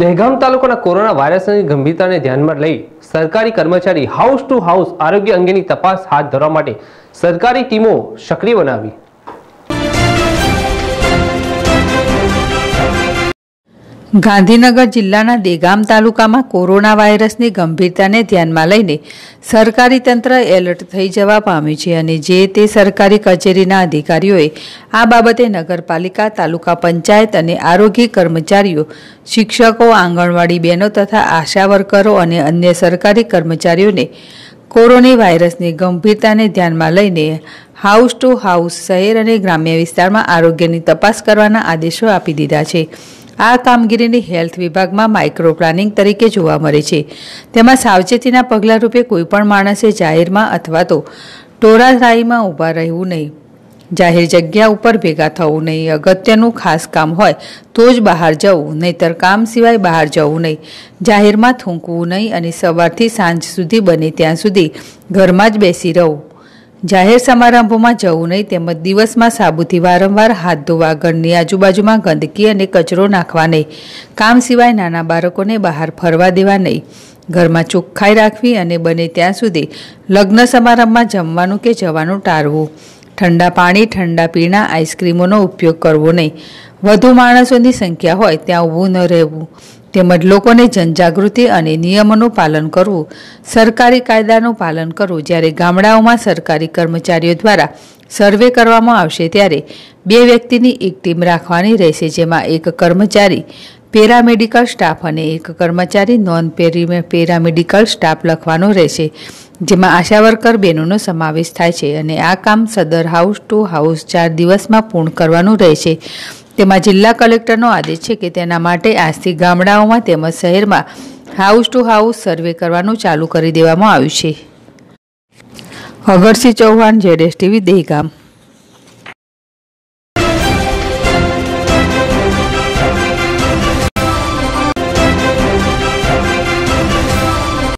દહેગામ તાલુકાના કોરોના વાયરસની ગંભીરતાને ધ્યાનમાં લઈ સરકારી કર્મચારી હાઉસ ટુ હાઉસ આરોગ્ય અંગેની તપાસ હાથ ધરવા માટે સરકારી ટીમો સક્રિય બનાવી ગાંધીનગર જિલ્લાના દેગામ તાલુકામાં કોરોના વાયરસની ગંભીરતાને ધ્યાનમાં લઈને સરકારી તંત્ર એલર્ટ થઈ જવા પામ્યું છે અને જે તે સરકારી કચેરીના અધિકારીઓએ આ બાબતે નગરપાલિકા તાલુકા પંચાયત અને આરોગ્ય કર્મચારીઓ શિક્ષકો આંગણવાડી બહેનો તથા આશા વર્કરો અને અન્ય સરકારી કર્મચારીઓને કોરોના વાયરસની ગંભીરતાને ધ્યાનમાં લઈને હાઉસ ટુ હાઉસ શહેર અને ગ્રામ્ય વિસ્તારમાં આરોગ્યની તપાસ કરવાના આદેશો આપી દીધા છે આ કામગીરીની હેલ્થ વિભાગમાં માઇક્રો પ્લાનિંગ તરીકે જોવા મળે છે તેમાં સાવચેતીના પગલાં રૂપે કોઈપણ માણસે જાહેરમાં અથવા તો ટોરારાઈમાં ઊભા રહેવું નહીં જાહેર જગ્યા ઉપર ભેગા થવું નહીં અગત્યનું ખાસ કામ હોય તો જ બહાર જવું નહીંતર કામ સિવાય બહાર જવું નહીં જાહેરમાં થૂંકવું નહીં અને સવારથી સાંજ સુધી બને ત્યાં સુધી ઘરમાં જ બેસી રહું જાહેર સમારંભોમાં જવું નહીં તેમજ દિવસમાં સાબુથી વારંવાર હાથ ધોવા ઘરની આજુબાજુમાં ગંદકી અને કચરો નાખવા નહીં કામ સિવાય નાના બાળકોને બહાર ફરવા દેવા નહીં ઘરમાં ચોખ્ખાઈ રાખવી અને બને ત્યાં સુધી લગ્ન સમારંભમાં જમવાનું કે જવાનું ટાળવું ઠંડા પાણી ઠંડા પીણા આઈસ્ક્રીમોનો ઉપયોગ કરવો નહીં વધુ માણસોની સંખ્યા હોય ત્યાં ઊભું ન રહેવું તેમજ લોકોને જનજાગૃતિ અને નિયમોનું પાલન કરવું સરકારી કાયદાનું પાલન કરવું જ્યારે ગામડાઓમાં સરકારી કર્મચારીઓ દ્વારા સર્વે કરવામાં આવશે ત્યારે બે વ્યક્તિની એક ટીમ રાખવાની રહેશે જેમાં એક કર્મચારી પેરામેડિકલ સ્ટાફ અને એક કર્મચારી નોન પેરી પેરામેડિકલ સ્ટાફ લખવાનો રહેશે જેમાં આશા વર્કર બહેનોનો સમાવેશ થાય છે અને આ કામ સદર હાઉસ ટુ હાઉસ ચાર દિવસમાં પૂર્ણ કરવાનું રહેશે તેમાં જિલ્લા કલેક્ટરનો આદેશ છે કે તેના માટે આજથી ગામડાઓમાં તેમજ શહેરમાં હાઉસ ટુ હાઉસ સર્વે કરવાનું ચાલુ કરી દેવામાં આવ્યું છે અગરસિંહ ચૌહાણ જેડેશ ટીવી દહેગામ